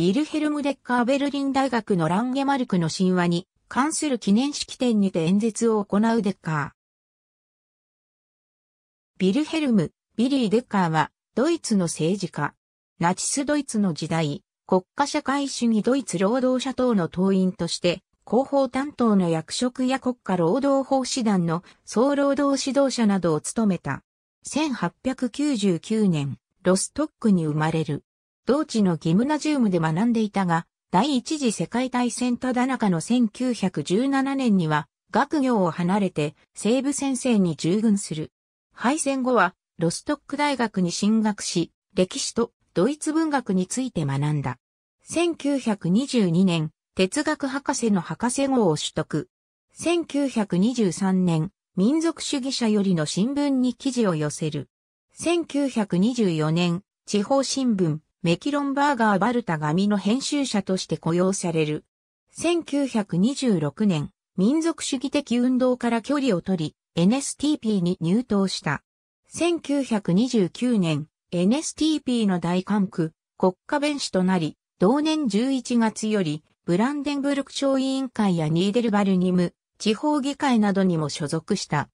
ビルヘルム・デッカーベルリン大学のランゲマルクの神話に関する記念式典にて演説を行うデッカー。ビルヘルム、ビリー・デッカーは、ドイツの政治家。ナチスドイツの時代、国家社会主義ドイツ労働者党の党員として、広報担当の役職や国家労働法師団の総労働指導者などを務めた。1899年、ロストックに生まれる。同地のギムナジウムで学んでいたが、第一次世界大戦ただ中の1917年には、学業を離れて西部先生に従軍する。敗戦後は、ロストック大学に進学し、歴史とドイツ文学について学んだ。1922年、哲学博士の博士号を取得。1923年、民族主義者よりの新聞に記事を寄せる。1924年、地方新聞、メキロンバーガーバルタ紙の編集者として雇用される。1926年、民族主義的運動から距離を取り、NSTP に入党した。1929年、NSTP の大幹区、国家弁士となり、同年11月より、ブランデンブルク小委員会やニーデルバルニム、地方議会などにも所属した。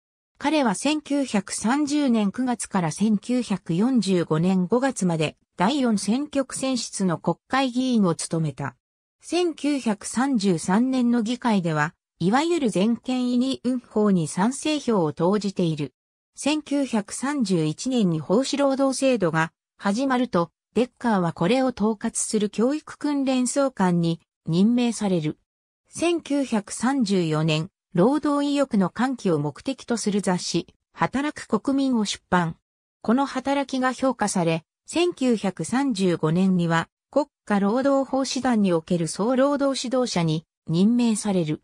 彼は1930年9月から1945年5月まで第4選挙区選出の国会議員を務めた。1933年の議会では、いわゆる全権委任法に賛成票を投じている。1931年に奉仕労働制度が始まると、デッカーはこれを統括する教育訓練総監に任命される。1934年、労働意欲の喚起を目的とする雑誌、働く国民を出版。この働きが評価され、1935年には国家労働法師団における総労働指導者に任命される。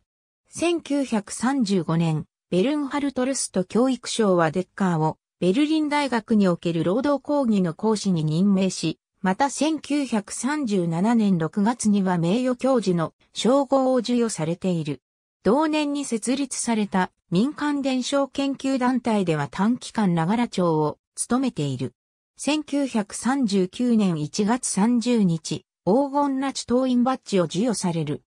1935年、ベルンハルトルスト教育省はデッカーをベルリン大学における労働講義の講師に任命し、また1937年6月には名誉教授の称号を授与されている。同年に設立された民間伝承研究団体では短期間ながら長を務めている。1939年1月30日、黄金ナチ党員バッジを授与される。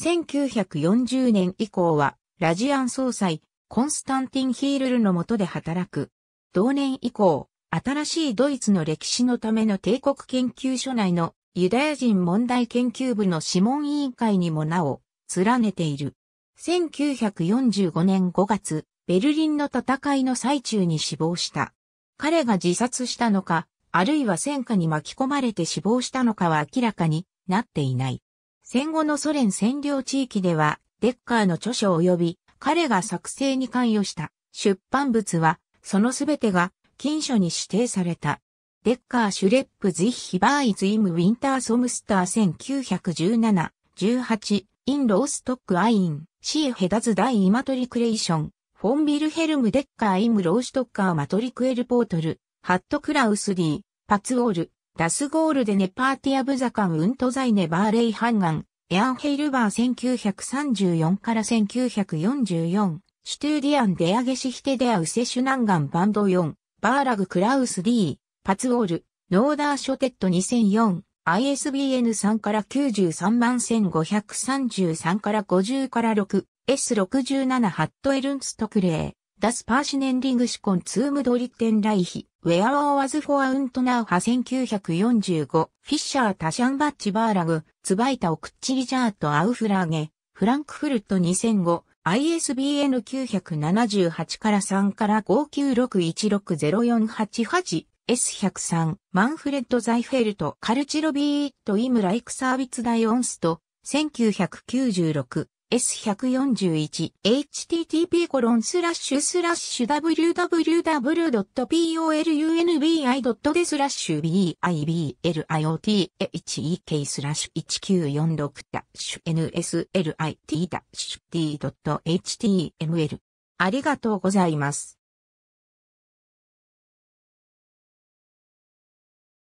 1940年以降は、ラジアン総裁、コンスタンティン・ヒールルの下で働く。同年以降、新しいドイツの歴史のための帝国研究所内のユダヤ人問題研究部の諮問委員会にもなお、連ねている。1945年5月、ベルリンの戦いの最中に死亡した。彼が自殺したのか、あるいは戦火に巻き込まれて死亡したのかは明らかになっていない。戦後のソ連占領地域では、デッカーの著書及び彼が作成に関与した出版物は、そのすべてが禁書に指定された。デッカー・シュレップ・ズヒ・ヒバーイズ・イム・ウィンター・ソムスター1917、18、インローストックアイン、シーヘダズダイイマトリクレーション、フォンビルヘルムデッカーイムローストッカーマトリクエルポートル、ハットクラウスディ、パツオール、ラスゴールデネパーティアブザカンウントザイネバーレイハンガン、エアンヘイルバー1934から1944、シュトゥーディアンデアゲシヒテデアウセシュナンガンバンド4、バーラグクラウス D、パツオール、ノーダーショテット2004、ISBN 3から93万1533から50から6、S67 ハットエルンストクレー、ダスパーシネンリングシコンツームドリッテンライヒ、ウェアオアズフォアウントナウハ1945、フィッシャータシャンバッチバーラグ、ツバイタオクッチリジャートアウフラーゲ、フランクフルト2005、ISBN 978から3から596160488 S103、マンフレッド・ザイフェルト、カルチロビート・イム・ライク・サービス・ダイ・オンスト、1996、S141、http コロンスラッシュスラッシュ www.polunbi.de スラッシュ bibliot.hek スラッシュ 1946-nslit-t.html ありがとうございます。